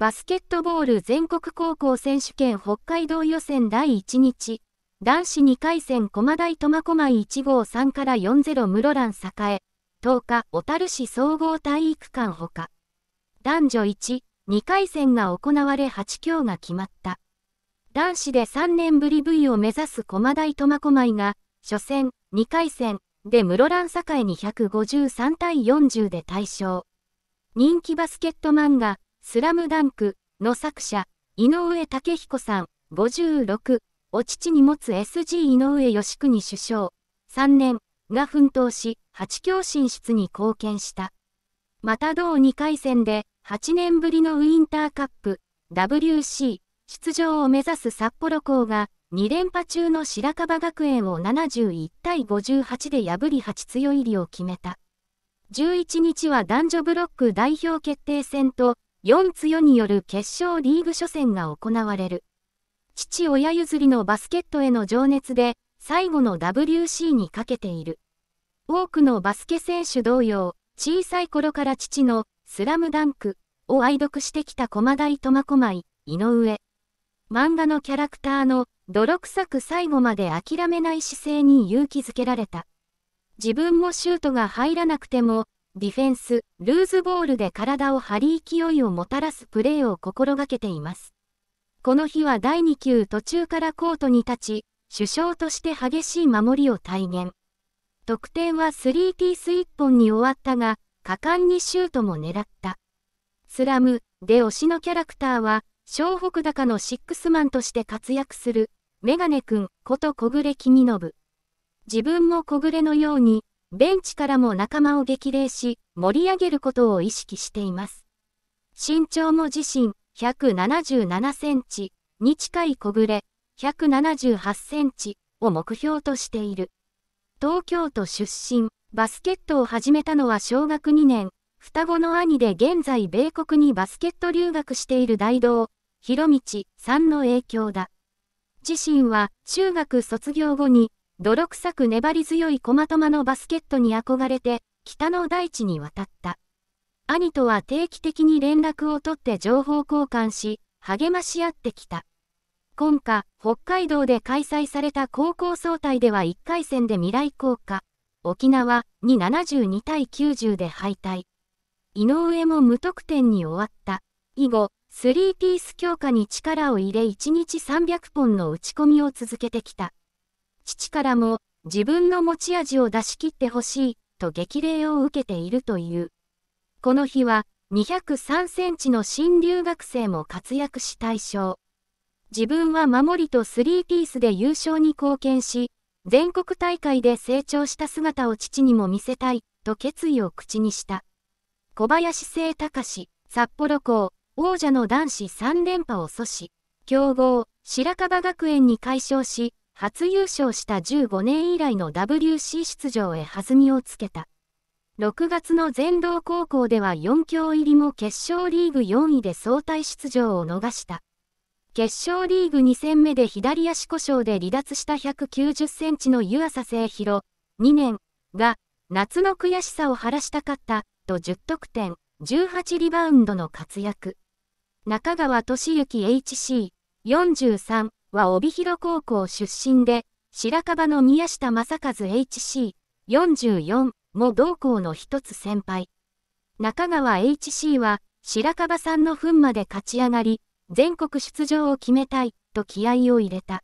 バスケットボール全国高校選手権北海道予選第1日、男子2回戦駒大苫小牧1号3から40室蘭栄、10日小樽市総合体育館ほか、男女1、2回戦が行われ8強が決まった。男子で3年ぶり V を目指す駒大苫小牧が、初戦、2回戦で室蘭栄に153対40で大勝。人気バスケット漫画、スラムダンクの作者、井上武彦さん、56、お父に持つ SG 井上義国首相、3年が奮闘し、8強進出に貢献した。また同2回戦で、8年ぶりのウインターカップ、WC、出場を目指す札幌校が、2連覇中の白樺学園を71対58で破り8強入りを決めた。11日は男女ブロック代表決定戦と、4強による決勝リーグ初戦が行われる。父親譲りのバスケットへの情熱で、最後の WC にかけている。多くのバスケ選手同様、小さい頃から父のスラムダンクを愛読してきた駒大苫小牧、井上。漫画のキャラクターの泥臭く最後まで諦めない姿勢に勇気づけられた。自分もシュートが入らなくても、ディフェンス、ルーズボールで体を張り勢いをもたらすプレーを心がけています。この日は第2球途中からコートに立ち、主将として激しい守りを体現。得点は3ピース1本に終わったが、果敢にシュートも狙った。スラムで推しのキャラクターは、小北高のシックスマンとして活躍する、メガネくんこと小暮公信。自分も小暮のように、ベンチからも仲間を激励し、盛り上げることを意識しています。身長も自身、177センチに近い小暮れ、178センチを目標としている。東京都出身、バスケットを始めたのは小学2年、双子の兄で現在米国にバスケット留学している大道、広道さんの影響だ。自身は中学卒業後に泥臭く粘り強い駒マのバスケットに憧れて、北の大地に渡った。兄とは定期的に連絡を取って情報交換し、励まし合ってきた。今夏、北海道で開催された高校総体では1回戦で未来校下、沖縄に72対90で敗退。井上も無得点に終わった。以後、スリーピース強化に力を入れ1日300本の打ち込みを続けてきた。父からも、自分の持ち味を出し切ってほしい、と激励を受けているという。この日は、203センチの新留学生も活躍し対象。自分は守りとスリーピースで優勝に貢献し、全国大会で成長した姿を父にも見せたい、と決意を口にした。小林聖隆、札幌校、王者の男子3連覇を阻止、強豪、白樺学園に解消し、初優勝した15年以来の WC 出場へ弾みをつけた。6月の全道高校では4強入りも決勝リーグ4位で相対出場を逃した。決勝リーグ2戦目で左足故障で離脱した190センチの湯浅聖弘、2年が夏の悔しさを晴らしたかったと10得点、18リバウンドの活躍。中川俊之 HC43 は帯広高校出身で、白樺の宮下正和 HC44 も同校の一つ先輩。中川 HC は、白樺さんの分まで勝ち上がり、全国出場を決めたい、と気合を入れた。